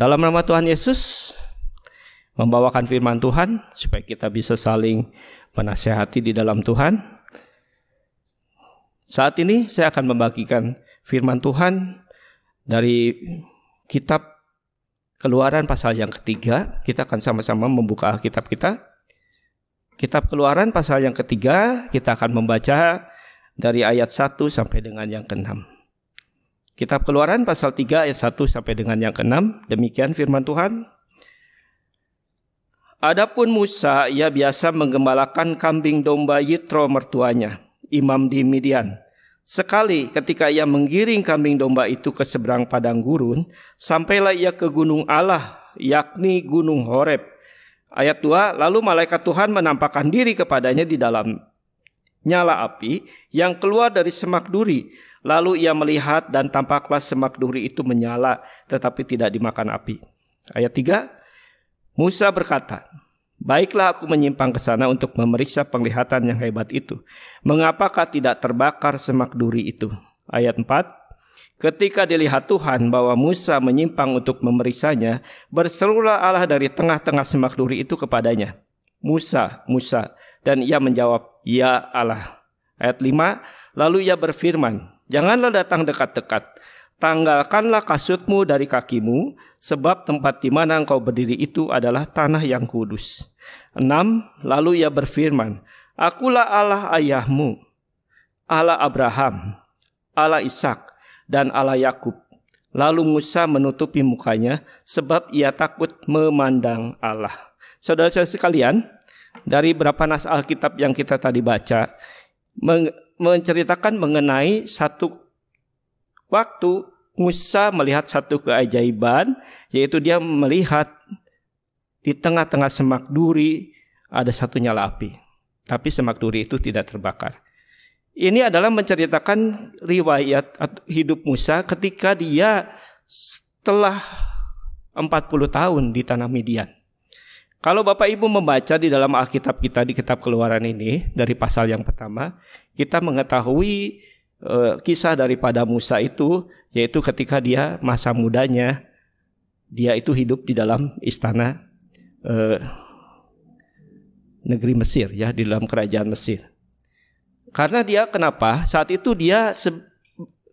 Dalam nama Tuhan Yesus, membawakan firman Tuhan supaya kita bisa saling menasehati di dalam Tuhan. Saat ini saya akan membagikan firman Tuhan dari kitab Keluaran pasal yang ketiga, kita akan sama-sama membuka Alkitab kita. Kitab Keluaran pasal yang ketiga, kita akan membaca dari ayat 1 sampai dengan yang ke-6. Kitab Keluaran pasal 3 ayat 1 sampai dengan yang ke-6, demikian firman Tuhan. Adapun Musa, ia biasa menggembalakan kambing domba Yitro mertuanya, imam di Midian. Sekali ketika ia menggiring kambing domba itu ke seberang padang gurun, sampailah ia ke gunung Allah, yakni gunung Horeb. Ayat 2, lalu malaikat Tuhan menampakkan diri kepadanya di dalam nyala api yang keluar dari semak duri Lalu ia melihat dan tampaklah semak duri itu menyala tetapi tidak dimakan api. Ayat 3. Musa berkata, Baiklah aku menyimpang ke sana untuk memeriksa penglihatan yang hebat itu. Mengapakah tidak terbakar semak duri itu? Ayat 4. Ketika dilihat Tuhan bahwa Musa menyimpang untuk memeriksanya, berserulah Allah dari tengah-tengah semak duri itu kepadanya. Musa, Musa. Dan ia menjawab, Ya Allah. Ayat 5, lalu ia berfirman, Janganlah datang dekat-dekat. Tanggalkanlah kasutmu dari kakimu, sebab tempat di mana engkau berdiri itu adalah tanah yang kudus. Enam, lalu ia berfirman, Akulah Allah ayahmu, Allah Abraham, Allah Ishak, dan Allah Yakub. Lalu Musa menutupi mukanya, sebab ia takut memandang Allah. Saudara-saudara sekalian, dari berapa nas Alkitab yang kita tadi baca, menceritakan mengenai satu waktu Musa melihat satu keajaiban, yaitu dia melihat di tengah-tengah semak duri ada satu nyala api. Tapi semak duri itu tidak terbakar. Ini adalah menceritakan riwayat hidup Musa ketika dia setelah 40 tahun di tanah Midian. Kalau Bapak Ibu membaca di dalam Alkitab kita di kitab Keluaran ini dari pasal yang pertama, kita mengetahui e, kisah daripada Musa itu yaitu ketika dia masa mudanya dia itu hidup di dalam istana e, negeri Mesir ya di dalam kerajaan Mesir. Karena dia kenapa? Saat itu dia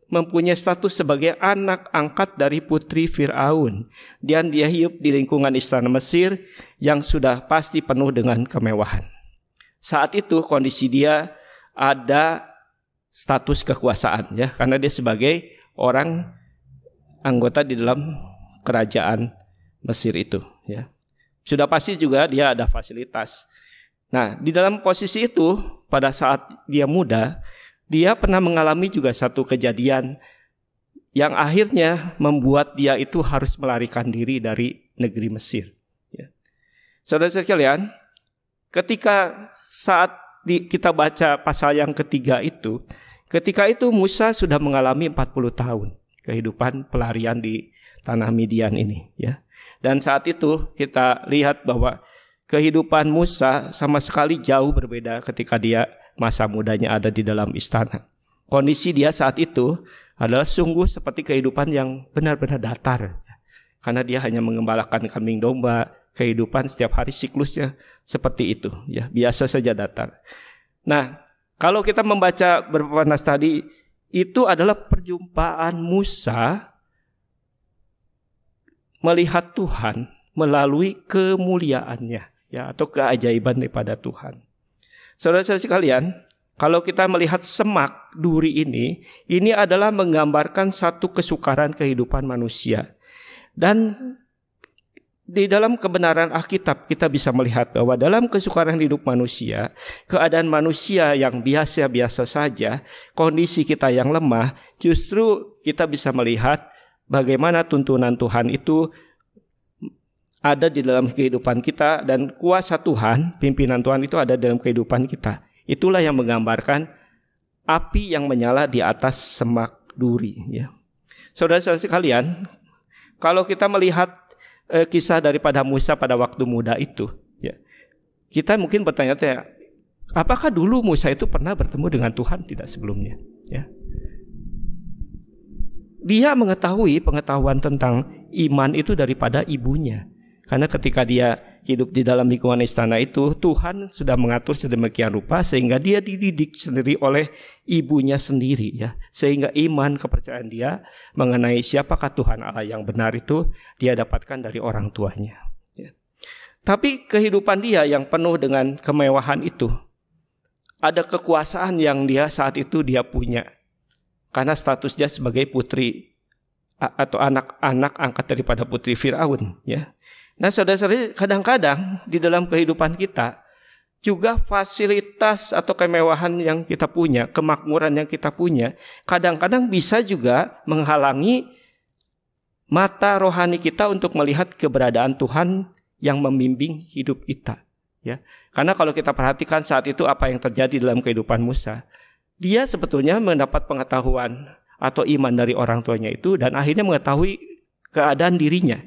mempunyai status sebagai anak angkat dari putri Firaun dan dia hidup di lingkungan istana Mesir yang sudah pasti penuh dengan kemewahan. Saat itu kondisi dia ada status kekuasaan ya karena dia sebagai orang anggota di dalam kerajaan Mesir itu ya. Sudah pasti juga dia ada fasilitas. Nah, di dalam posisi itu pada saat dia muda, dia pernah mengalami juga satu kejadian yang akhirnya membuat dia itu harus melarikan diri dari negeri Mesir. Ya. Saudara sekalian, ketika saat di, kita baca pasal yang ketiga itu, ketika itu Musa sudah mengalami 40 tahun kehidupan pelarian di tanah Midian ini ya. Dan saat itu kita lihat bahwa kehidupan Musa sama sekali jauh berbeda ketika dia masa mudanya ada di dalam istana. Kondisi dia saat itu adalah sungguh seperti kehidupan yang benar-benar datar. Karena dia hanya mengembalakan kambing domba, kehidupan setiap hari siklusnya seperti itu, ya biasa saja datar. Nah, kalau kita membaca beberapa nas tadi, itu adalah perjumpaan Musa melihat Tuhan melalui kemuliaannya, ya atau keajaiban daripada Tuhan. Saudara-saudara sekalian, kalau kita melihat semak duri ini, ini adalah menggambarkan satu kesukaran kehidupan manusia. Dan di dalam kebenaran Alkitab kita bisa melihat bahwa dalam kesukaran hidup manusia, keadaan manusia yang biasa-biasa saja, kondisi kita yang lemah, justru kita bisa melihat bagaimana tuntunan Tuhan itu ada di dalam kehidupan kita dan kuasa Tuhan, pimpinan Tuhan itu ada dalam kehidupan kita. Itulah yang menggambarkan api yang menyala di atas semak duri ya. Saudara-saudara sekalian, kalau kita melihat eh, kisah daripada Musa pada waktu muda itu ya. Kita mungkin bertanya-tanya, apakah dulu Musa itu pernah bertemu dengan Tuhan tidak sebelumnya ya? Dia mengetahui pengetahuan tentang iman itu daripada ibunya. Karena ketika dia hidup di dalam lingkungan istana itu, Tuhan sudah mengatur sedemikian rupa sehingga dia dididik sendiri oleh ibunya sendiri ya. Sehingga iman kepercayaan dia mengenai siapakah Tuhan Allah yang benar itu dia dapatkan dari orang tuanya. Ya. Tapi kehidupan dia yang penuh dengan kemewahan itu, ada kekuasaan yang dia saat itu dia punya. Karena statusnya sebagai putri atau anak-anak angkat daripada putri Firaun ya Nah, saudara-saudari, kadang-kadang di dalam kehidupan kita juga fasilitas atau kemewahan yang kita punya, kemakmuran yang kita punya, kadang-kadang bisa juga menghalangi mata rohani kita untuk melihat keberadaan Tuhan yang membimbing hidup kita, ya. Karena kalau kita perhatikan saat itu apa yang terjadi dalam kehidupan Musa, dia sebetulnya mendapat pengetahuan atau iman dari orang tuanya itu dan akhirnya mengetahui keadaan dirinya.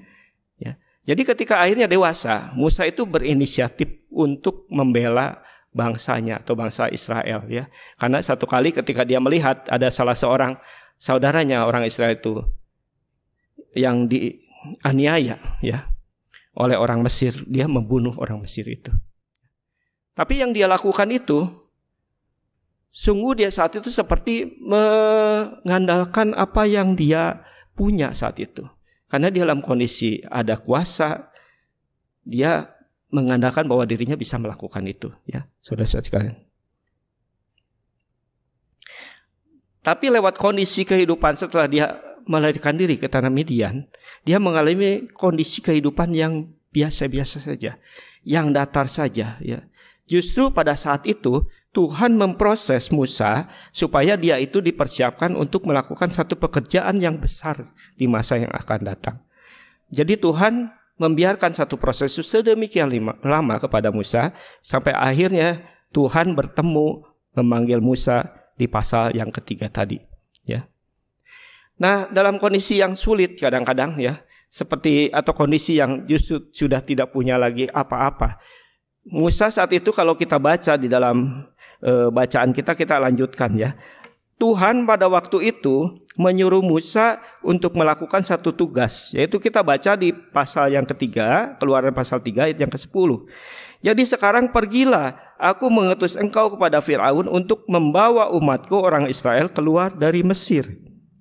Jadi ketika akhirnya dewasa, Musa itu berinisiatif untuk membela bangsanya atau bangsa Israel ya. Karena satu kali ketika dia melihat ada salah seorang saudaranya orang Israel itu yang dianiaya ya oleh orang Mesir, dia membunuh orang Mesir itu. Tapi yang dia lakukan itu sungguh dia saat itu seperti mengandalkan apa yang dia punya saat itu. Karena di dalam kondisi ada kuasa, dia mengandalkan bahwa dirinya bisa melakukan itu, ya, saudara-saudara sekalian. Tapi lewat kondisi kehidupan setelah dia melarikan diri ke tanah Midian, dia mengalami kondisi kehidupan yang biasa-biasa saja, yang datar saja, ya. Justru pada saat itu Tuhan memproses Musa supaya dia itu dipersiapkan untuk melakukan satu pekerjaan yang besar di masa yang akan datang. Jadi Tuhan membiarkan satu proses sedemikian lama kepada Musa sampai akhirnya Tuhan bertemu memanggil Musa di pasal yang ketiga tadi, ya. Nah, dalam kondisi yang sulit kadang-kadang ya, seperti atau kondisi yang justru sudah tidak punya lagi apa-apa. Musa saat itu kalau kita baca di dalam Eh, bacaan kita kita lanjutkan ya. Tuhan pada waktu itu menyuruh Musa untuk melakukan satu tugas, yaitu kita baca di pasal yang ketiga, keluaran pasal 3 ayat yang ke-10. Jadi sekarang pergilah, aku mengutus engkau kepada Firaun untuk membawa umatku orang Israel keluar dari Mesir.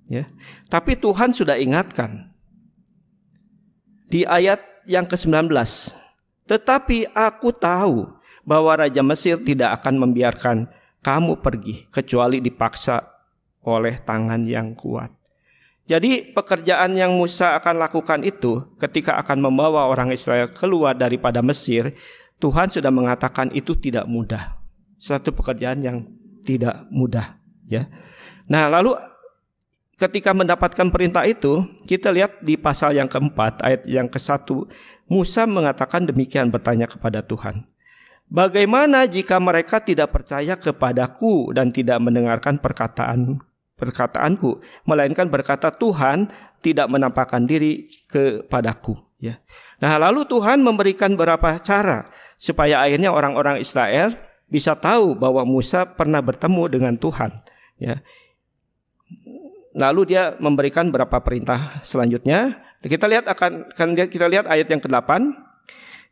Ya. Tapi Tuhan sudah ingatkan. Di ayat yang ke-19, tetapi aku tahu bahwa Raja Mesir tidak akan membiarkan kamu pergi kecuali dipaksa oleh tangan yang kuat. Jadi pekerjaan yang Musa akan lakukan itu ketika akan membawa orang Israel keluar daripada Mesir, Tuhan sudah mengatakan itu tidak mudah. Satu pekerjaan yang tidak mudah, ya. Nah, lalu ketika mendapatkan perintah itu, kita lihat di pasal yang keempat, ayat yang ke-1, Musa mengatakan demikian bertanya kepada Tuhan. Bagaimana jika mereka tidak percaya kepadaku dan tidak mendengarkan perkataan perkataanku, melainkan berkata Tuhan tidak menampakkan diri kepadaku, ya. Nah, lalu Tuhan memberikan beberapa cara supaya akhirnya orang-orang Israel bisa tahu bahwa Musa pernah bertemu dengan Tuhan, ya. Lalu dia memberikan beberapa perintah selanjutnya. Kita lihat akan, akan kita lihat ayat yang ke-8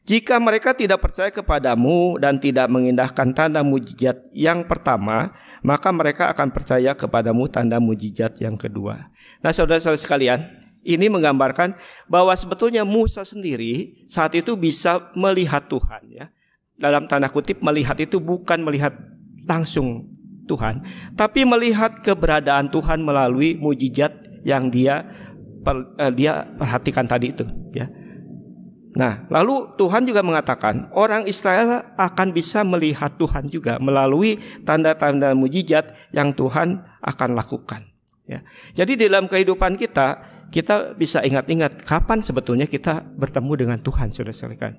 jika mereka tidak percaya kepadamu dan tidak mengindahkan tanda mujizat yang pertama, maka mereka akan percaya kepadamu tanda mujizat yang kedua. Nah, saudara-saudara sekalian, ini menggambarkan bahwa sebetulnya Musa sendiri saat itu bisa melihat Tuhan ya. Dalam tanda kutip melihat itu bukan melihat langsung Tuhan, tapi melihat keberadaan Tuhan melalui mujizat yang dia eh, dia perhatikan tadi itu ya. Nah, lalu Tuhan juga mengatakan, orang Israel akan bisa melihat Tuhan juga melalui tanda-tanda mujizat yang Tuhan akan lakukan. Ya. Jadi dalam kehidupan kita, kita bisa ingat-ingat kapan sebetulnya kita bertemu dengan Tuhan, sudah saudara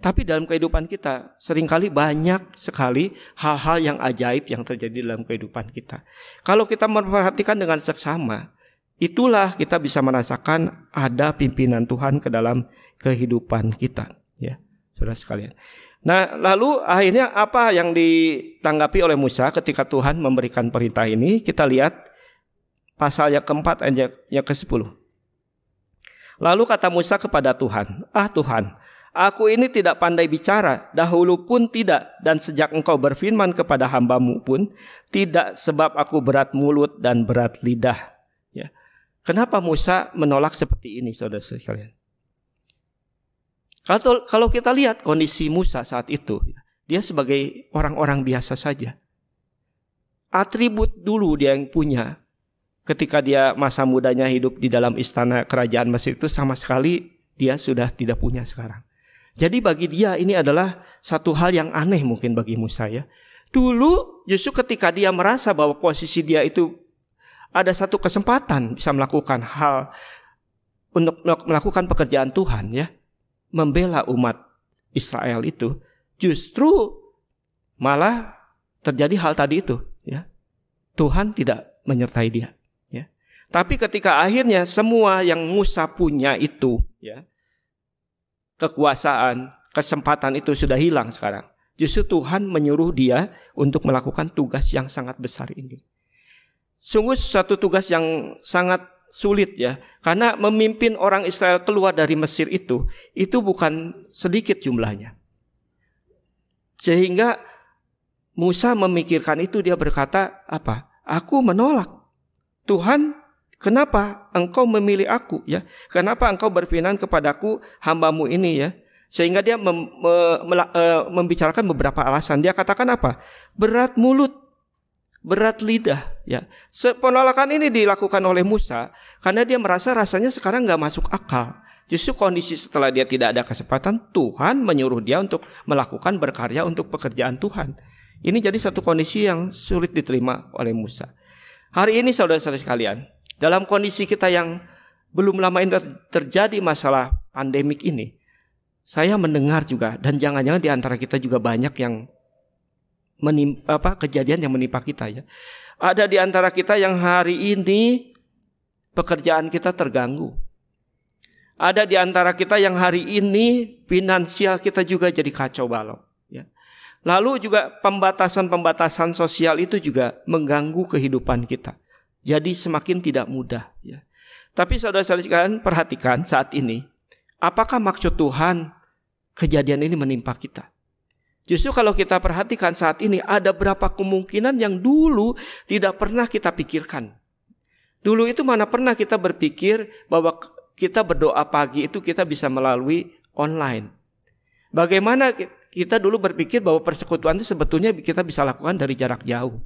Tapi dalam kehidupan kita seringkali banyak sekali hal-hal yang ajaib yang terjadi dalam kehidupan kita. Kalau kita memperhatikan dengan seksama, itulah kita bisa merasakan ada pimpinan Tuhan ke dalam kehidupan kita ya sudah sekalian nah lalu akhirnya apa yang ditanggapi oleh Musa ketika Tuhan memberikan perintah ini kita lihat pasal yang keempat ayat yang ke sepuluh lalu kata Musa kepada Tuhan ah Tuhan Aku ini tidak pandai bicara, dahulu pun tidak, dan sejak engkau berfirman kepada hambamu pun tidak, sebab aku berat mulut dan berat lidah. Kenapa Musa menolak seperti ini, saudara sekalian? Kalau, kalau kita lihat kondisi Musa saat itu, dia sebagai orang-orang biasa saja. Atribut dulu dia yang punya ketika dia masa mudanya hidup di dalam istana kerajaan Mesir itu sama sekali dia sudah tidak punya sekarang. Jadi bagi dia ini adalah satu hal yang aneh mungkin bagi Musa ya. Dulu justru ketika dia merasa bahwa posisi dia itu ada satu kesempatan bisa melakukan hal untuk melakukan pekerjaan Tuhan ya, membela umat Israel itu, justru malah terjadi hal tadi itu ya. Tuhan tidak menyertai dia ya. Tapi ketika akhirnya semua yang Musa punya itu ya kekuasaan, kesempatan itu sudah hilang sekarang. Justru Tuhan menyuruh dia untuk melakukan tugas yang sangat besar ini sungguh satu tugas yang sangat sulit ya. Karena memimpin orang Israel keluar dari Mesir itu, itu bukan sedikit jumlahnya. Sehingga Musa memikirkan itu dia berkata apa? Aku menolak. Tuhan, kenapa engkau memilih aku ya? Kenapa engkau berfirman kepadaku hambamu ini ya? Sehingga dia mem, me, me, eh, membicarakan beberapa alasan. Dia katakan apa? Berat mulut berat lidah ya penolakan ini dilakukan oleh Musa karena dia merasa rasanya sekarang nggak masuk akal justru kondisi setelah dia tidak ada kesempatan Tuhan menyuruh dia untuk melakukan berkarya untuk pekerjaan Tuhan ini jadi satu kondisi yang sulit diterima oleh Musa hari ini saudara-saudara sekalian dalam kondisi kita yang belum lama ini terjadi masalah pandemik ini saya mendengar juga dan jangan-jangan di antara kita juga banyak yang menimpa, apa kejadian yang menimpa kita ya. Ada di antara kita yang hari ini pekerjaan kita terganggu. Ada di antara kita yang hari ini finansial kita juga jadi kacau balau. Ya. Lalu juga pembatasan-pembatasan sosial itu juga mengganggu kehidupan kita. Jadi semakin tidak mudah. Ya. Tapi saudara-saudara sekalian perhatikan saat ini. Apakah maksud Tuhan kejadian ini menimpa kita? Justru kalau kita perhatikan saat ini ada berapa kemungkinan yang dulu tidak pernah kita pikirkan. Dulu itu mana pernah kita berpikir bahwa kita berdoa pagi itu kita bisa melalui online. Bagaimana kita dulu berpikir bahwa persekutuan itu sebetulnya kita bisa lakukan dari jarak jauh.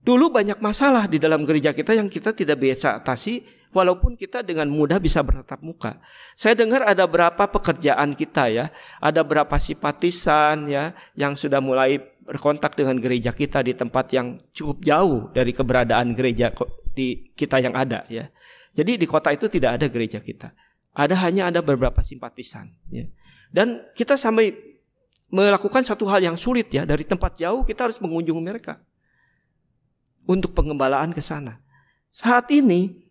Dulu banyak masalah di dalam gereja kita yang kita tidak bisa atasi walaupun kita dengan mudah bisa bertatap muka. Saya dengar ada berapa pekerjaan kita ya, ada berapa simpatisan ya yang sudah mulai berkontak dengan gereja kita di tempat yang cukup jauh dari keberadaan gereja di kita yang ada ya. Jadi di kota itu tidak ada gereja kita. Ada hanya ada beberapa simpatisan ya. Dan kita sampai melakukan satu hal yang sulit ya dari tempat jauh kita harus mengunjungi mereka untuk pengembalaan ke sana. Saat ini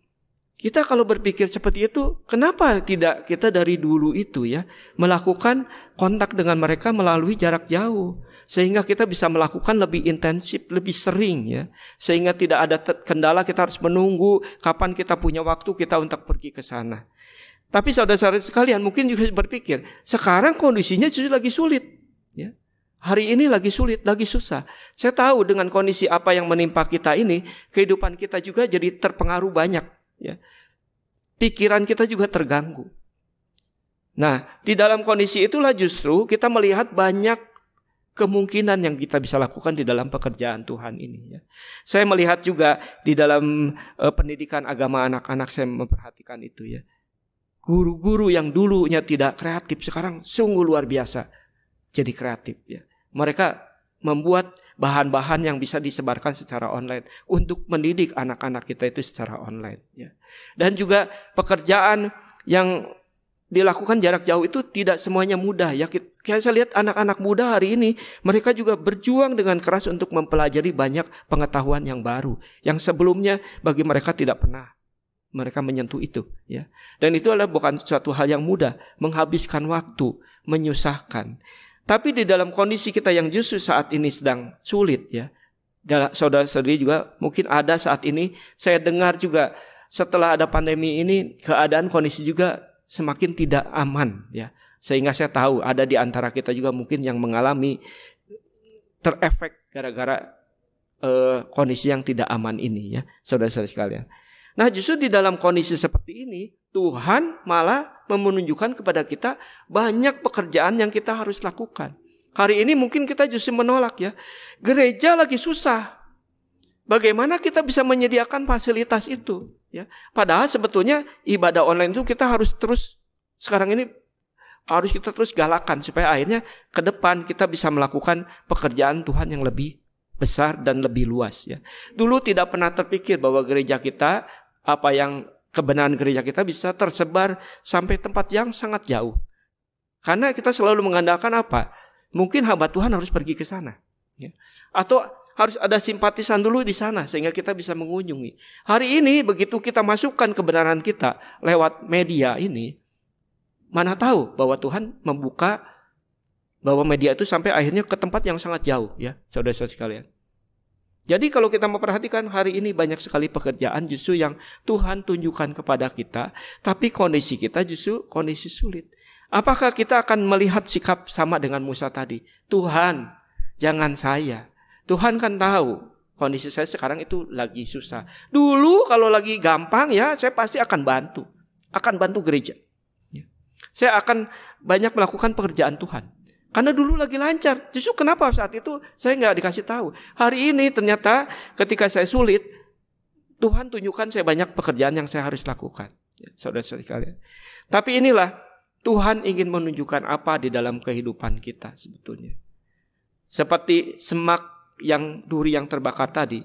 kita kalau berpikir seperti itu, kenapa tidak kita dari dulu itu ya melakukan kontak dengan mereka melalui jarak jauh sehingga kita bisa melakukan lebih intensif, lebih sering ya. Sehingga tidak ada kendala kita harus menunggu kapan kita punya waktu kita untuk pergi ke sana. Tapi saudara-saudara sekalian mungkin juga berpikir, sekarang kondisinya justru lagi sulit ya. Hari ini lagi sulit, lagi susah. Saya tahu dengan kondisi apa yang menimpa kita ini, kehidupan kita juga jadi terpengaruh banyak ya pikiran kita juga terganggu. Nah, di dalam kondisi itulah justru kita melihat banyak kemungkinan yang kita bisa lakukan di dalam pekerjaan Tuhan ini. Ya. Saya melihat juga di dalam eh, pendidikan agama anak-anak saya memperhatikan itu ya. Guru-guru yang dulunya tidak kreatif sekarang sungguh luar biasa jadi kreatif ya. Mereka membuat bahan-bahan yang bisa disebarkan secara online untuk mendidik anak-anak kita itu secara online ya. Dan juga pekerjaan yang dilakukan jarak jauh itu tidak semuanya mudah ya. Kita saya lihat anak-anak muda hari ini mereka juga berjuang dengan keras untuk mempelajari banyak pengetahuan yang baru yang sebelumnya bagi mereka tidak pernah mereka menyentuh itu ya dan itu adalah bukan suatu hal yang mudah menghabiskan waktu menyusahkan tapi di dalam kondisi kita yang justru saat ini sedang sulit ya. Saudara-saudari juga mungkin ada saat ini saya dengar juga setelah ada pandemi ini keadaan kondisi juga semakin tidak aman ya. Sehingga saya tahu ada di antara kita juga mungkin yang mengalami terefek gara-gara uh, kondisi yang tidak aman ini ya, saudara-saudara sekalian. Nah, justru di dalam kondisi seperti ini Tuhan malah menunjukkan kepada kita banyak pekerjaan yang kita harus lakukan. Hari ini mungkin kita justru menolak ya. Gereja lagi susah. Bagaimana kita bisa menyediakan fasilitas itu? Ya, padahal sebetulnya ibadah online itu kita harus terus sekarang ini harus kita terus galakan supaya akhirnya ke depan kita bisa melakukan pekerjaan Tuhan yang lebih besar dan lebih luas ya. Dulu tidak pernah terpikir bahwa gereja kita apa yang kebenaran gereja kita bisa tersebar sampai tempat yang sangat jauh. Karena kita selalu mengandalkan apa? Mungkin hamba Tuhan harus pergi ke sana. Ya. Atau harus ada simpatisan dulu di sana sehingga kita bisa mengunjungi. Hari ini begitu kita masukkan kebenaran kita lewat media ini, mana tahu bahwa Tuhan membuka bahwa media itu sampai akhirnya ke tempat yang sangat jauh ya, saudara-saudara sekalian. Jadi kalau kita memperhatikan hari ini banyak sekali pekerjaan justru yang Tuhan tunjukkan kepada kita, tapi kondisi kita justru kondisi sulit. Apakah kita akan melihat sikap sama dengan Musa tadi? Tuhan, jangan saya. Tuhan kan tahu kondisi saya sekarang itu lagi susah. Dulu kalau lagi gampang ya, saya pasti akan bantu. Akan bantu gereja. Ya. Saya akan banyak melakukan pekerjaan Tuhan. Karena dulu lagi lancar. Justru kenapa saat itu saya nggak dikasih tahu. Hari ini ternyata ketika saya sulit, Tuhan tunjukkan saya banyak pekerjaan yang saya harus lakukan. saudara ya, saudara kalian. Tapi inilah Tuhan ingin menunjukkan apa di dalam kehidupan kita sebetulnya. Seperti semak yang duri yang terbakar tadi.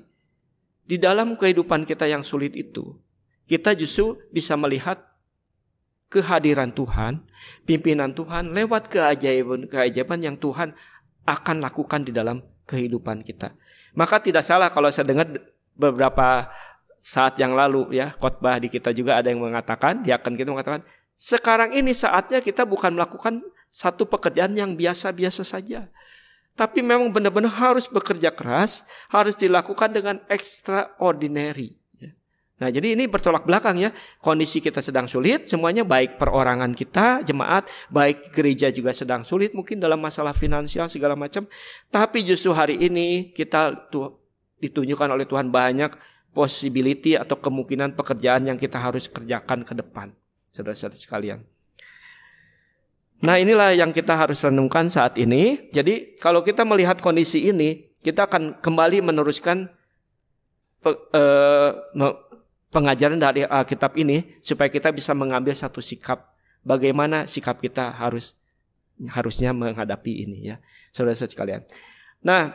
Di dalam kehidupan kita yang sulit itu, kita justru bisa melihat kehadiran Tuhan, pimpinan Tuhan lewat keajaiban-keajaiban yang Tuhan akan lakukan di dalam kehidupan kita. Maka tidak salah kalau saya dengar beberapa saat yang lalu ya khotbah di kita juga ada yang mengatakan, dia akan kita mengatakan, sekarang ini saatnya kita bukan melakukan satu pekerjaan yang biasa-biasa saja. Tapi memang benar-benar harus bekerja keras, harus dilakukan dengan extraordinary. Nah, jadi ini bertolak belakang ya. Kondisi kita sedang sulit, semuanya baik perorangan kita, jemaat, baik gereja juga sedang sulit mungkin dalam masalah finansial segala macam. Tapi justru hari ini kita ditunjukkan oleh Tuhan banyak possibility atau kemungkinan pekerjaan yang kita harus kerjakan ke depan. Saudara-saudara sekalian. Nah, inilah yang kita harus renungkan saat ini. Jadi, kalau kita melihat kondisi ini, kita akan kembali meneruskan eh, pengajaran dari Alkitab eh, ini supaya kita bisa mengambil satu sikap bagaimana sikap kita harus harusnya menghadapi ini ya saudara-saudara sekalian. Nah,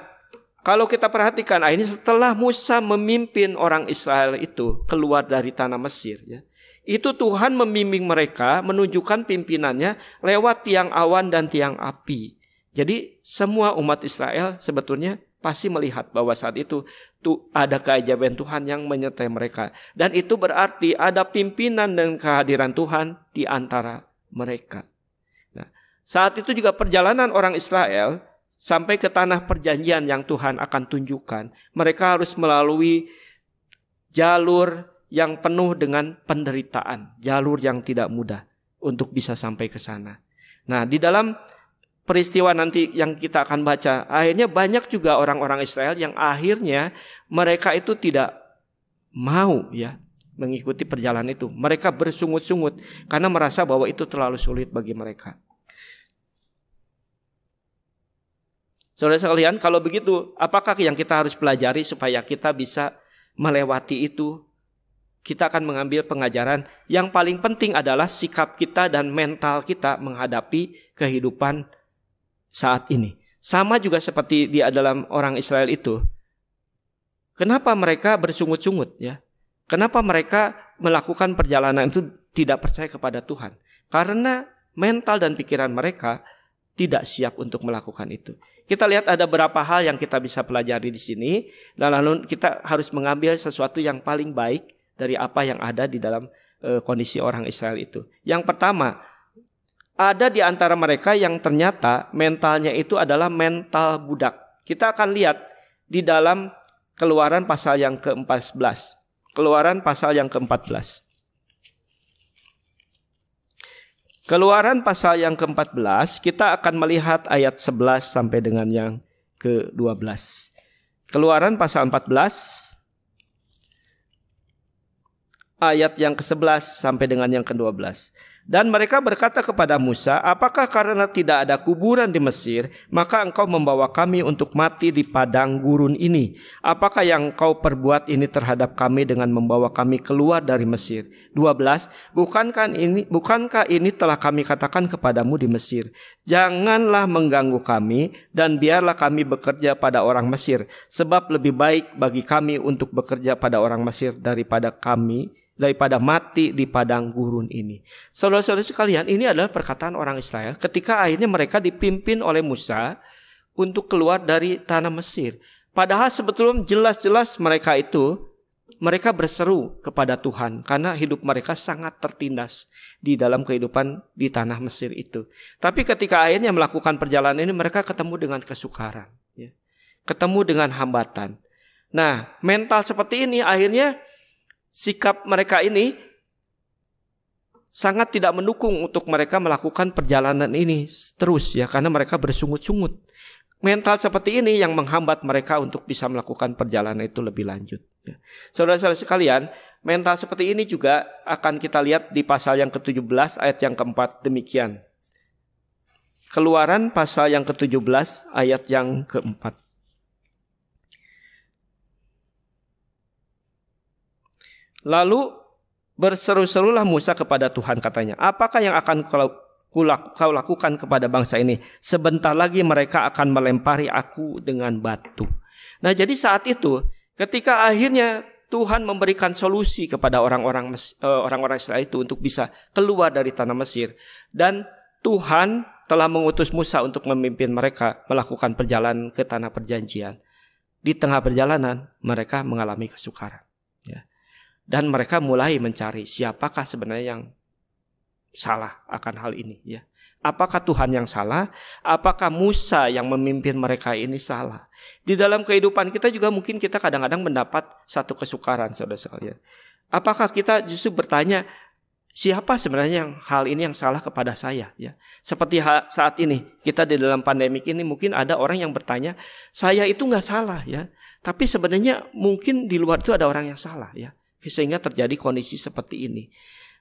kalau kita perhatikan ah, ini setelah Musa memimpin orang Israel itu keluar dari tanah Mesir ya. Itu Tuhan membimbing mereka menunjukkan pimpinannya lewat tiang awan dan tiang api. Jadi semua umat Israel sebetulnya pasti melihat bahwa saat itu tuh ada keajaiban Tuhan yang menyertai mereka dan itu berarti ada pimpinan dan kehadiran Tuhan di antara mereka. Nah, saat itu juga perjalanan orang Israel sampai ke tanah perjanjian yang Tuhan akan tunjukkan, mereka harus melalui jalur yang penuh dengan penderitaan, jalur yang tidak mudah untuk bisa sampai ke sana. Nah, di dalam peristiwa nanti yang kita akan baca. Akhirnya banyak juga orang-orang Israel yang akhirnya mereka itu tidak mau ya mengikuti perjalanan itu. Mereka bersungut-sungut karena merasa bahwa itu terlalu sulit bagi mereka. Saudara sekalian, kalau begitu apakah yang kita harus pelajari supaya kita bisa melewati itu? Kita akan mengambil pengajaran yang paling penting adalah sikap kita dan mental kita menghadapi kehidupan saat ini. Sama juga seperti dia dalam orang Israel itu. Kenapa mereka bersungut-sungut ya? Kenapa mereka melakukan perjalanan itu tidak percaya kepada Tuhan? Karena mental dan pikiran mereka tidak siap untuk melakukan itu. Kita lihat ada beberapa hal yang kita bisa pelajari di sini dan nah, lalu kita harus mengambil sesuatu yang paling baik dari apa yang ada di dalam eh, kondisi orang Israel itu. Yang pertama, ada di antara mereka yang ternyata mentalnya itu adalah mental budak. Kita akan lihat di dalam keluaran pasal yang ke-14. Keluaran pasal yang ke-14. Keluaran pasal yang ke-14, kita akan melihat ayat 11 sampai dengan yang ke-12. Keluaran pasal 14, ayat yang ke-11 sampai dengan yang ke-12. Dan mereka berkata kepada Musa, "Apakah karena tidak ada kuburan di Mesir, maka engkau membawa kami untuk mati di padang gurun ini? Apakah yang engkau perbuat ini terhadap kami dengan membawa kami keluar dari Mesir?" 12. Bukankah ini bukankah ini telah kami katakan kepadamu di Mesir? Janganlah mengganggu kami dan biarlah kami bekerja pada orang Mesir, sebab lebih baik bagi kami untuk bekerja pada orang Mesir daripada kami daripada mati di padang gurun ini. Saudara-saudara sekalian, ini adalah perkataan orang Israel ketika akhirnya mereka dipimpin oleh Musa untuk keluar dari tanah Mesir. Padahal sebetulnya jelas-jelas mereka itu mereka berseru kepada Tuhan karena hidup mereka sangat tertindas di dalam kehidupan di tanah Mesir itu. Tapi ketika akhirnya melakukan perjalanan ini mereka ketemu dengan kesukaran, ya. ketemu dengan hambatan. Nah, mental seperti ini akhirnya sikap mereka ini sangat tidak mendukung untuk mereka melakukan perjalanan ini terus ya karena mereka bersungut-sungut. Mental seperti ini yang menghambat mereka untuk bisa melakukan perjalanan itu lebih lanjut. Ya. Saudara-saudara sekalian, mental seperti ini juga akan kita lihat di pasal yang ke-17 ayat yang keempat demikian. Keluaran pasal yang ke-17 ayat yang keempat. Lalu berseru-serulah Musa kepada Tuhan katanya, apakah yang akan kau lakukan kepada bangsa ini? Sebentar lagi mereka akan melempari aku dengan batu. Nah jadi saat itu ketika akhirnya Tuhan memberikan solusi kepada orang-orang e, orang-orang Israel itu untuk bisa keluar dari tanah Mesir dan Tuhan telah mengutus Musa untuk memimpin mereka melakukan perjalanan ke tanah perjanjian. Di tengah perjalanan mereka mengalami kesukaran. Ya dan mereka mulai mencari siapakah sebenarnya yang salah akan hal ini ya. Apakah Tuhan yang salah? Apakah Musa yang memimpin mereka ini salah? Di dalam kehidupan kita juga mungkin kita kadang-kadang mendapat satu kesukaran saudara sekalian. Apakah kita justru bertanya siapa sebenarnya yang hal ini yang salah kepada saya ya? Seperti saat ini kita di dalam pandemik ini mungkin ada orang yang bertanya saya itu nggak salah ya, tapi sebenarnya mungkin di luar itu ada orang yang salah ya sehingga terjadi kondisi seperti ini.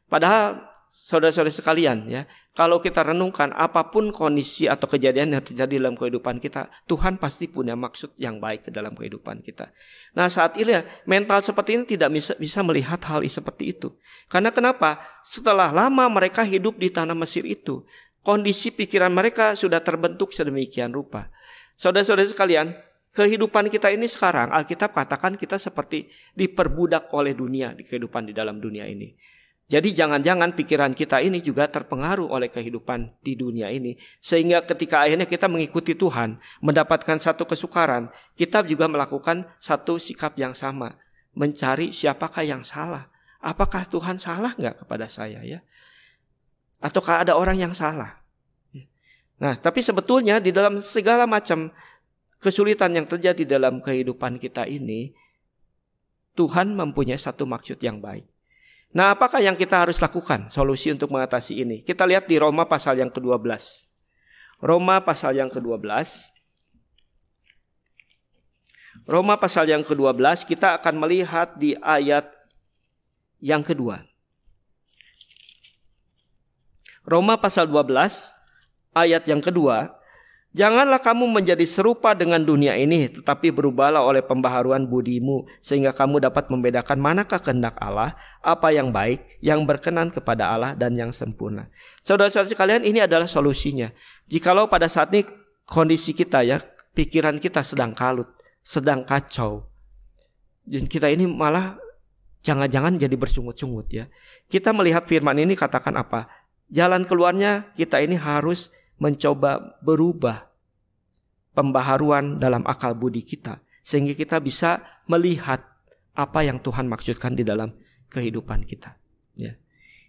Padahal saudara saudara sekalian ya, kalau kita renungkan apapun kondisi atau kejadian yang terjadi dalam kehidupan kita, Tuhan pasti punya maksud yang baik ke dalam kehidupan kita. Nah saat ini ya mental seperti ini tidak bisa, bisa melihat hal seperti itu. Karena kenapa? Setelah lama mereka hidup di tanah Mesir itu, kondisi pikiran mereka sudah terbentuk sedemikian rupa. saudara saudara sekalian, kehidupan kita ini sekarang Alkitab katakan kita seperti diperbudak oleh dunia di kehidupan di dalam dunia ini. Jadi jangan-jangan pikiran kita ini juga terpengaruh oleh kehidupan di dunia ini sehingga ketika akhirnya kita mengikuti Tuhan, mendapatkan satu kesukaran, kita juga melakukan satu sikap yang sama, mencari siapakah yang salah. Apakah Tuhan salah nggak kepada saya ya? Ataukah ada orang yang salah? Nah, tapi sebetulnya di dalam segala macam kesulitan yang terjadi dalam kehidupan kita ini, Tuhan mempunyai satu maksud yang baik. Nah, apakah yang kita harus lakukan solusi untuk mengatasi ini? Kita lihat di Roma pasal yang ke-12. Roma pasal yang ke-12. Roma pasal yang ke-12 kita akan melihat di ayat yang kedua. Roma pasal 12 ayat yang kedua Janganlah kamu menjadi serupa dengan dunia ini, tetapi berubahlah oleh pembaharuan budimu, sehingga kamu dapat membedakan manakah kehendak Allah, apa yang baik, yang berkenan kepada Allah, dan yang sempurna. Saudara-saudara sekalian, ini adalah solusinya. Jikalau pada saat ini kondisi kita ya, pikiran kita sedang kalut, sedang kacau, dan kita ini malah jangan-jangan jadi bersungut-sungut ya. Kita melihat firman ini katakan apa? Jalan keluarnya kita ini harus mencoba berubah pembaharuan dalam akal budi kita sehingga kita bisa melihat apa yang Tuhan maksudkan di dalam kehidupan kita ya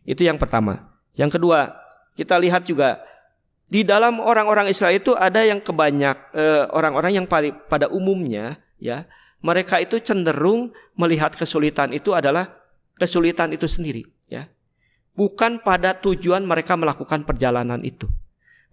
itu yang pertama yang kedua kita lihat juga di dalam orang-orang Israel itu ada yang kebanyak orang eh, orang-orang yang paling, pada umumnya ya mereka itu cenderung melihat kesulitan itu adalah kesulitan itu sendiri ya bukan pada tujuan mereka melakukan perjalanan itu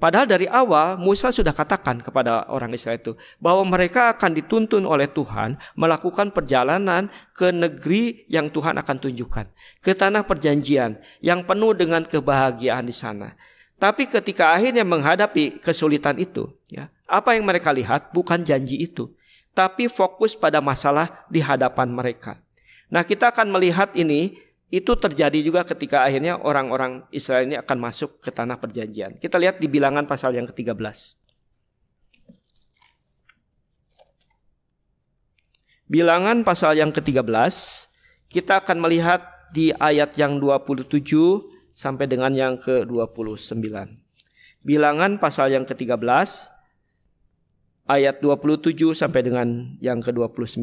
Padahal dari awal Musa sudah katakan kepada orang Israel itu bahwa mereka akan dituntun oleh Tuhan melakukan perjalanan ke negeri yang Tuhan akan tunjukkan, ke tanah perjanjian yang penuh dengan kebahagiaan di sana. Tapi ketika akhirnya menghadapi kesulitan itu, ya, apa yang mereka lihat bukan janji itu, tapi fokus pada masalah di hadapan mereka. Nah, kita akan melihat ini itu terjadi juga ketika akhirnya orang-orang Israel ini akan masuk ke tanah perjanjian. Kita lihat di bilangan pasal yang ke-13. Bilangan pasal yang ke-13, kita akan melihat di ayat yang 27 sampai dengan yang ke-29. Bilangan pasal yang ke-13 ayat 27 sampai dengan yang ke-29.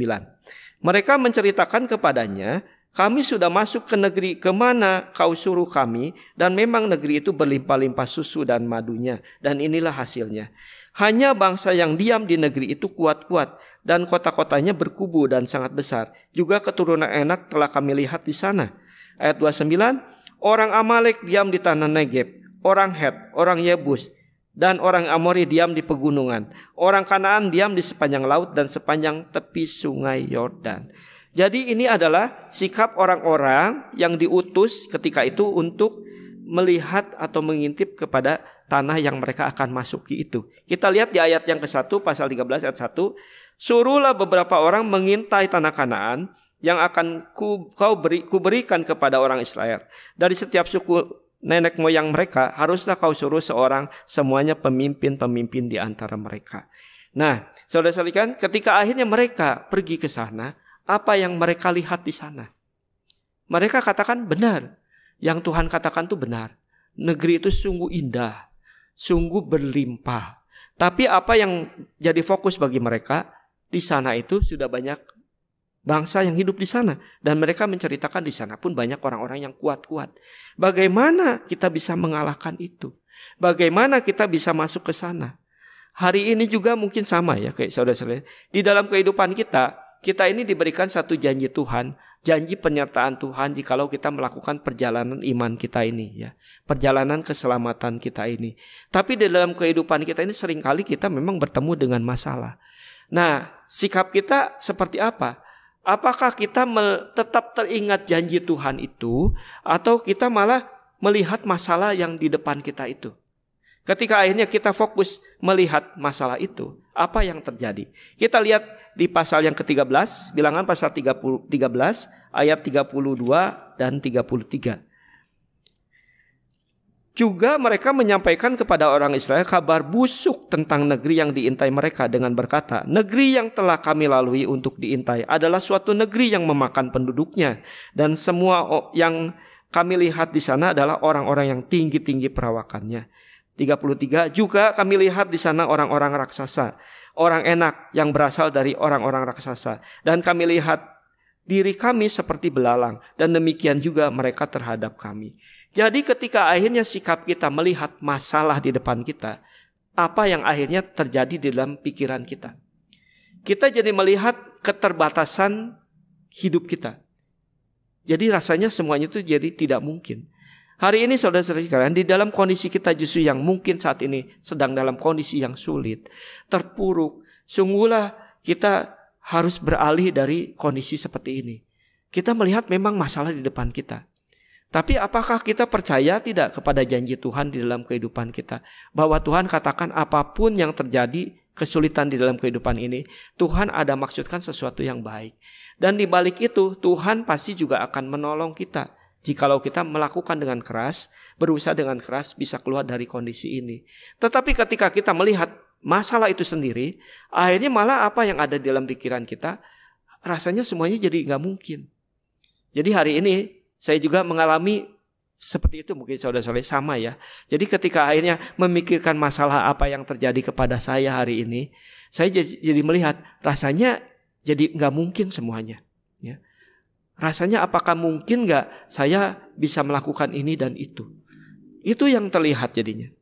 Mereka menceritakan kepadanya kami sudah masuk ke negeri kemana kau suruh kami dan memang negeri itu berlimpah-limpah susu dan madunya dan inilah hasilnya. Hanya bangsa yang diam di negeri itu kuat-kuat dan kota-kotanya berkubu dan sangat besar. Juga keturunan enak telah kami lihat di sana. Ayat 29, orang Amalek diam di tanah Negeb, orang Het, orang Yebus, dan orang Amori diam di pegunungan. Orang Kanaan diam di sepanjang laut dan sepanjang tepi sungai Yordan. Jadi ini adalah sikap orang-orang yang diutus ketika itu untuk melihat atau mengintip kepada tanah yang mereka akan masuki itu. Kita lihat di ayat yang ke-1 pasal 13 ayat 1, suruhlah beberapa orang mengintai tanah Kanaan yang akan ku, kau beri, kuberikan kepada orang Israel. Dari setiap suku nenek moyang mereka, haruslah kau suruh seorang semuanya pemimpin-pemimpin di antara mereka. Nah, saudara saudara ketika akhirnya mereka pergi ke sana, apa yang mereka lihat di sana. Mereka katakan benar. Yang Tuhan katakan itu benar. Negeri itu sungguh indah. Sungguh berlimpah. Tapi apa yang jadi fokus bagi mereka, di sana itu sudah banyak bangsa yang hidup di sana. Dan mereka menceritakan di sana pun banyak orang-orang yang kuat-kuat. Bagaimana kita bisa mengalahkan itu? Bagaimana kita bisa masuk ke sana? Hari ini juga mungkin sama ya kayak saudara-saudara. Di dalam kehidupan kita, kita ini diberikan satu janji Tuhan, janji penyertaan Tuhan jikalau kita melakukan perjalanan iman kita ini ya, perjalanan keselamatan kita ini. Tapi di dalam kehidupan kita ini seringkali kita memang bertemu dengan masalah. Nah, sikap kita seperti apa? Apakah kita tetap teringat janji Tuhan itu atau kita malah melihat masalah yang di depan kita itu? Ketika akhirnya kita fokus melihat masalah itu, apa yang terjadi? Kita lihat di pasal yang ke-13, bilangan pasal 30, 13 ayat 32 dan 33. Juga mereka menyampaikan kepada orang Israel kabar busuk tentang negeri yang diintai mereka dengan berkata, "Negeri yang telah kami lalui untuk diintai adalah suatu negeri yang memakan penduduknya dan semua yang kami lihat di sana adalah orang-orang yang tinggi-tinggi perawakannya." 33 juga kami lihat di sana orang-orang raksasa orang enak yang berasal dari orang-orang raksasa. Dan kami lihat diri kami seperti belalang dan demikian juga mereka terhadap kami. Jadi ketika akhirnya sikap kita melihat masalah di depan kita, apa yang akhirnya terjadi di dalam pikiran kita? Kita jadi melihat keterbatasan hidup kita. Jadi rasanya semuanya itu jadi tidak mungkin. Hari ini saudara-saudara sekalian di dalam kondisi kita justru yang mungkin saat ini sedang dalam kondisi yang sulit, terpuruk, sungguhlah kita harus beralih dari kondisi seperti ini. Kita melihat memang masalah di depan kita. Tapi apakah kita percaya tidak kepada janji Tuhan di dalam kehidupan kita? Bahwa Tuhan katakan apapun yang terjadi kesulitan di dalam kehidupan ini, Tuhan ada maksudkan sesuatu yang baik. Dan di balik itu Tuhan pasti juga akan menolong kita Jikalau kita melakukan dengan keras, berusaha dengan keras bisa keluar dari kondisi ini. Tetapi ketika kita melihat masalah itu sendiri, akhirnya malah apa yang ada di dalam pikiran kita, rasanya semuanya jadi nggak mungkin. Jadi hari ini saya juga mengalami seperti itu mungkin saudara saudara sama ya. Jadi ketika akhirnya memikirkan masalah apa yang terjadi kepada saya hari ini, saya jadi melihat rasanya jadi nggak mungkin semuanya. Rasanya apakah mungkin nggak saya bisa melakukan ini dan itu? Itu yang terlihat jadinya.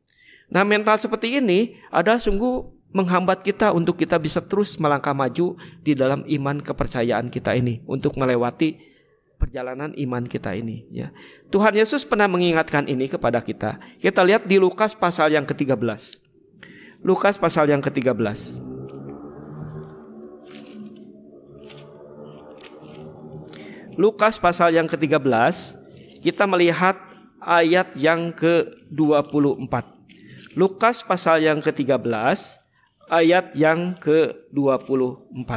Nah mental seperti ini ada sungguh menghambat kita untuk kita bisa terus melangkah maju di dalam iman kepercayaan kita ini untuk melewati perjalanan iman kita ini ya. Tuhan Yesus pernah mengingatkan ini kepada kita. Kita lihat di Lukas pasal yang ke-13. Lukas pasal yang ke-13. Lukas pasal yang ke-13 kita melihat ayat yang ke-24. Lukas pasal yang ke-13 ayat yang ke-24.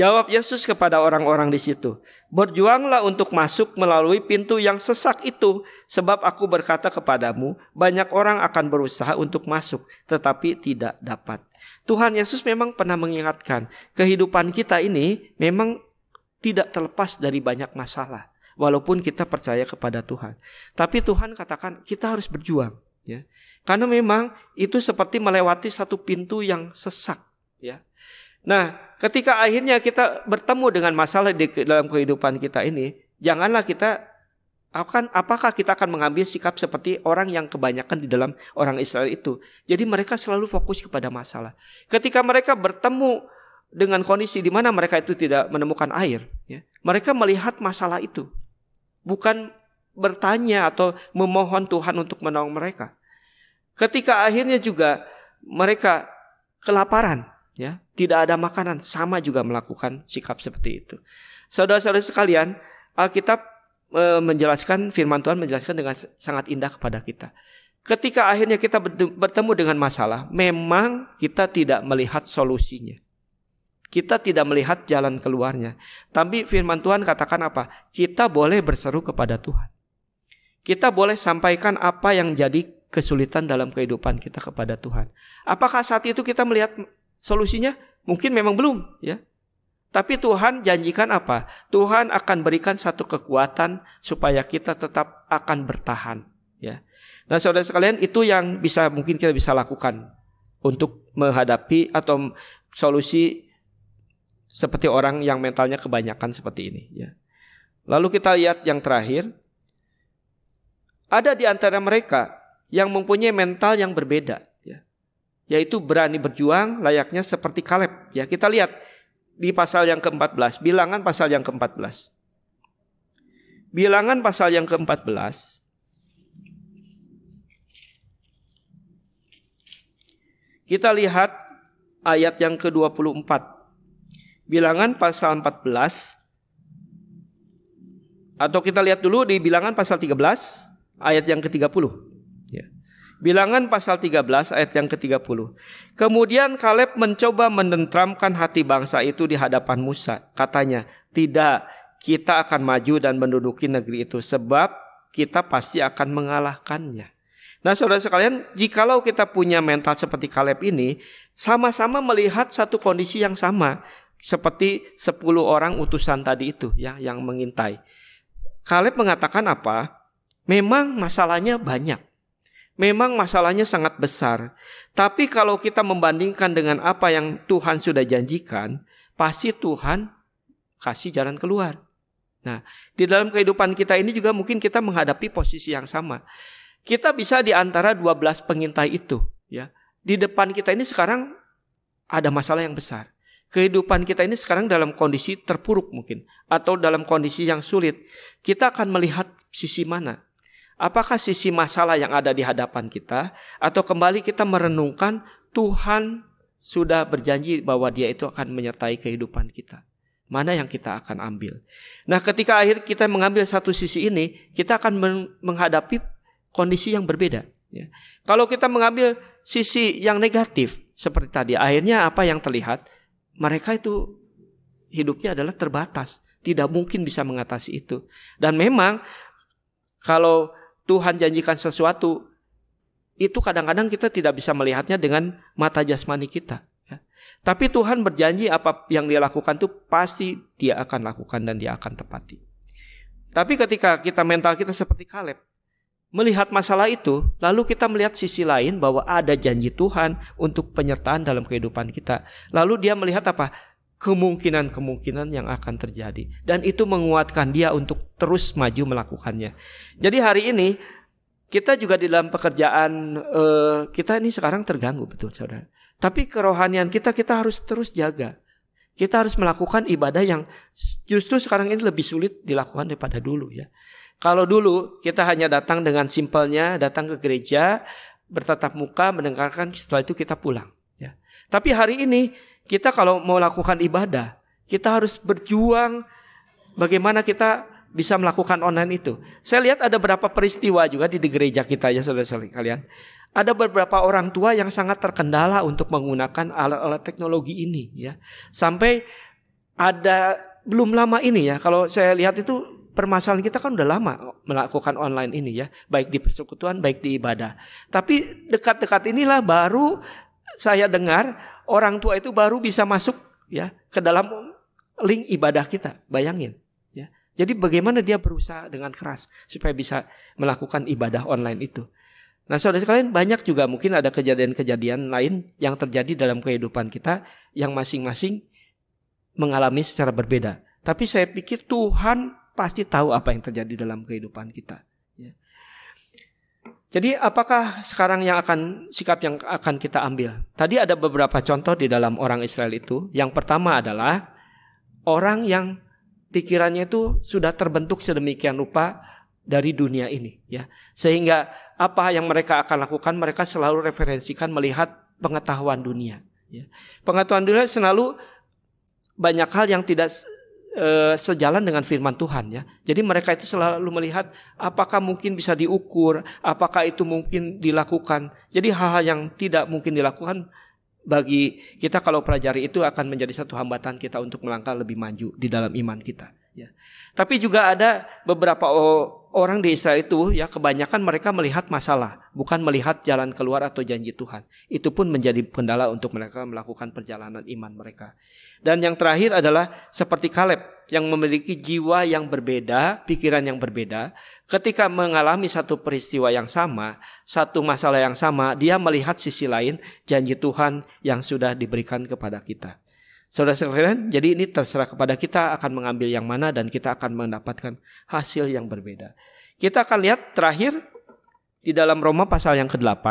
Jawab Yesus kepada orang-orang di situ, "Berjuanglah untuk masuk melalui pintu yang sesak itu, sebab aku berkata kepadamu, banyak orang akan berusaha untuk masuk, tetapi tidak dapat." Tuhan Yesus memang pernah mengingatkan, kehidupan kita ini memang tidak terlepas dari banyak masalah walaupun kita percaya kepada Tuhan. Tapi Tuhan katakan kita harus berjuang ya. Karena memang itu seperti melewati satu pintu yang sesak ya. Nah, ketika akhirnya kita bertemu dengan masalah di dalam kehidupan kita ini, janganlah kita akan apakah kita akan mengambil sikap seperti orang yang kebanyakan di dalam orang Israel itu. Jadi mereka selalu fokus kepada masalah. Ketika mereka bertemu dengan kondisi di mana mereka itu tidak menemukan air. Ya. Mereka melihat masalah itu, bukan bertanya atau memohon Tuhan untuk menolong mereka. Ketika akhirnya juga mereka kelaparan, ya tidak ada makanan, sama juga melakukan sikap seperti itu. Saudara-saudara sekalian, Alkitab e, menjelaskan firman Tuhan menjelaskan dengan sangat indah kepada kita. Ketika akhirnya kita bertemu dengan masalah, memang kita tidak melihat solusinya. Kita tidak melihat jalan keluarnya. Tapi firman Tuhan katakan apa? Kita boleh berseru kepada Tuhan. Kita boleh sampaikan apa yang jadi kesulitan dalam kehidupan kita kepada Tuhan. Apakah saat itu kita melihat solusinya? Mungkin memang belum, ya. Tapi Tuhan janjikan apa? Tuhan akan berikan satu kekuatan supaya kita tetap akan bertahan, ya. Nah, saudara sekalian, itu yang bisa mungkin kita bisa lakukan untuk menghadapi atau solusi seperti orang yang mentalnya kebanyakan seperti ini ya. Lalu kita lihat yang terakhir ada di antara mereka yang mempunyai mental yang berbeda ya. Yaitu berani berjuang layaknya seperti Kaleb ya. Kita lihat di pasal yang ke-14, bilangan pasal yang ke-14. Bilangan pasal yang ke-14 Kita lihat ayat yang ke-24 bilangan pasal 14 atau kita lihat dulu di bilangan pasal 13 ayat yang ke-30. Ya. Bilangan pasal 13 ayat yang ke-30. Kemudian Kaleb mencoba menentramkan hati bangsa itu di hadapan Musa. Katanya, tidak kita akan maju dan menduduki negeri itu sebab kita pasti akan mengalahkannya. Nah saudara sekalian, jikalau kita punya mental seperti Kaleb ini, sama-sama melihat satu kondisi yang sama, seperti 10 orang utusan tadi itu ya yang mengintai. Kaleb mengatakan apa? Memang masalahnya banyak. Memang masalahnya sangat besar. Tapi kalau kita membandingkan dengan apa yang Tuhan sudah janjikan, pasti Tuhan kasih jalan keluar. Nah, di dalam kehidupan kita ini juga mungkin kita menghadapi posisi yang sama. Kita bisa di antara 12 pengintai itu, ya. Di depan kita ini sekarang ada masalah yang besar kehidupan kita ini sekarang dalam kondisi terpuruk mungkin atau dalam kondisi yang sulit, kita akan melihat sisi mana. Apakah sisi masalah yang ada di hadapan kita atau kembali kita merenungkan Tuhan sudah berjanji bahwa dia itu akan menyertai kehidupan kita. Mana yang kita akan ambil. Nah ketika akhir kita mengambil satu sisi ini, kita akan menghadapi kondisi yang berbeda. Ya. Kalau kita mengambil sisi yang negatif seperti tadi, akhirnya apa yang terlihat? mereka itu hidupnya adalah terbatas, tidak mungkin bisa mengatasi itu. Dan memang kalau Tuhan janjikan sesuatu itu kadang-kadang kita tidak bisa melihatnya dengan mata jasmani kita. Ya. Tapi Tuhan berjanji apa yang dia lakukan itu pasti dia akan lakukan dan dia akan tepati. Tapi ketika kita mental kita seperti Kaleb, melihat masalah itu, lalu kita melihat sisi lain bahwa ada janji Tuhan untuk penyertaan dalam kehidupan kita. Lalu dia melihat apa? Kemungkinan-kemungkinan yang akan terjadi, dan itu menguatkan dia untuk terus maju melakukannya. Jadi, hari ini kita juga di dalam pekerjaan eh, kita ini sekarang terganggu, betul saudara. Tapi kerohanian kita, kita harus terus jaga. Kita harus melakukan ibadah yang justru sekarang ini lebih sulit dilakukan daripada dulu, ya. Kalau dulu kita hanya datang dengan simpelnya datang ke gereja, bertatap muka, mendengarkan, setelah itu kita pulang. Ya. Tapi hari ini kita kalau mau lakukan ibadah, kita harus berjuang bagaimana kita bisa melakukan online itu. Saya lihat ada beberapa peristiwa juga di, gereja kita ya saudara-saudara kalian. Ada beberapa orang tua yang sangat terkendala untuk menggunakan alat-alat teknologi ini ya. Sampai ada belum lama ini ya kalau saya lihat itu permasalahan kita kan udah lama melakukan online ini ya, baik di persekutuan, baik di ibadah. Tapi dekat-dekat inilah baru saya dengar orang tua itu baru bisa masuk ya ke dalam link ibadah kita. Bayangin ya. Jadi bagaimana dia berusaha dengan keras supaya bisa melakukan ibadah online itu. Nah, saudara sekalian, banyak juga mungkin ada kejadian-kejadian lain yang terjadi dalam kehidupan kita yang masing-masing mengalami secara berbeda. Tapi saya pikir Tuhan pasti tahu apa yang terjadi dalam kehidupan kita. Ya. Jadi apakah sekarang yang akan sikap yang akan kita ambil? Tadi ada beberapa contoh di dalam orang Israel itu. Yang pertama adalah orang yang pikirannya itu sudah terbentuk sedemikian rupa dari dunia ini, ya. Sehingga apa yang mereka akan lakukan, mereka selalu referensikan melihat pengetahuan dunia. Ya. Pengetahuan dunia selalu banyak hal yang tidak e, sejalan dengan firman Tuhan ya. Jadi mereka itu selalu melihat apakah mungkin bisa diukur, apakah itu mungkin dilakukan. Jadi hal-hal yang tidak mungkin dilakukan bagi kita kalau pelajari itu akan menjadi satu hambatan kita untuk melangkah lebih maju di dalam iman kita. Ya. Tapi juga ada beberapa oh, orang di Israel itu ya kebanyakan mereka melihat masalah, bukan melihat jalan keluar atau janji Tuhan. Itu pun menjadi kendala untuk mereka melakukan perjalanan iman mereka. Dan yang terakhir adalah seperti Kaleb yang memiliki jiwa yang berbeda, pikiran yang berbeda, ketika mengalami satu peristiwa yang sama, satu masalah yang sama, dia melihat sisi lain janji Tuhan yang sudah diberikan kepada kita. Saudara saudara jadi ini terserah kepada kita akan mengambil yang mana dan kita akan mendapatkan hasil yang berbeda. Kita akan lihat terakhir di dalam Roma pasal yang ke-8.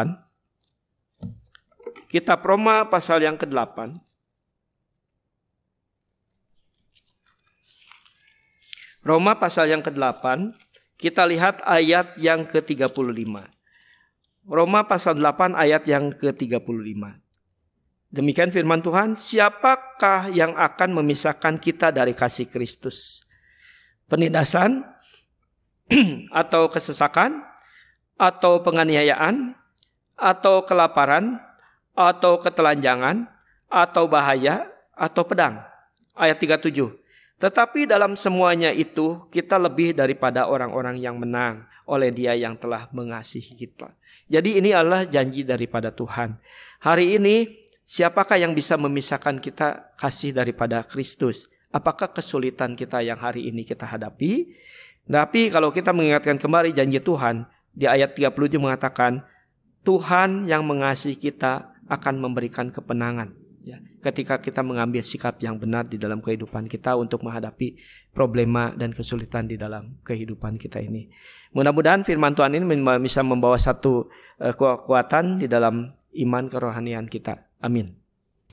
Kitab Roma pasal yang ke-8. Roma pasal yang ke-8, kita lihat ayat yang ke-35. Roma pasal 8 ayat yang ke-35. Demikian firman Tuhan, siapakah yang akan memisahkan kita dari kasih Kristus? Penindasan atau kesesakan atau penganiayaan atau kelaparan atau ketelanjangan atau bahaya atau pedang. Ayat 37. Tetapi dalam semuanya itu kita lebih daripada orang-orang yang menang oleh Dia yang telah mengasihi kita. Jadi ini adalah janji daripada Tuhan. Hari ini Siapakah yang bisa memisahkan kita kasih daripada Kristus? Apakah kesulitan kita yang hari ini kita hadapi? Tapi kalau kita mengingatkan kembali janji Tuhan di ayat 37 mengatakan Tuhan yang mengasihi kita akan memberikan kepenangan ya ketika kita mengambil sikap yang benar di dalam kehidupan kita untuk menghadapi problema dan kesulitan di dalam kehidupan kita ini. Mudah-mudahan firman Tuhan ini bisa membawa satu eh, kekuatan di dalam iman kerohanian kita. 아민.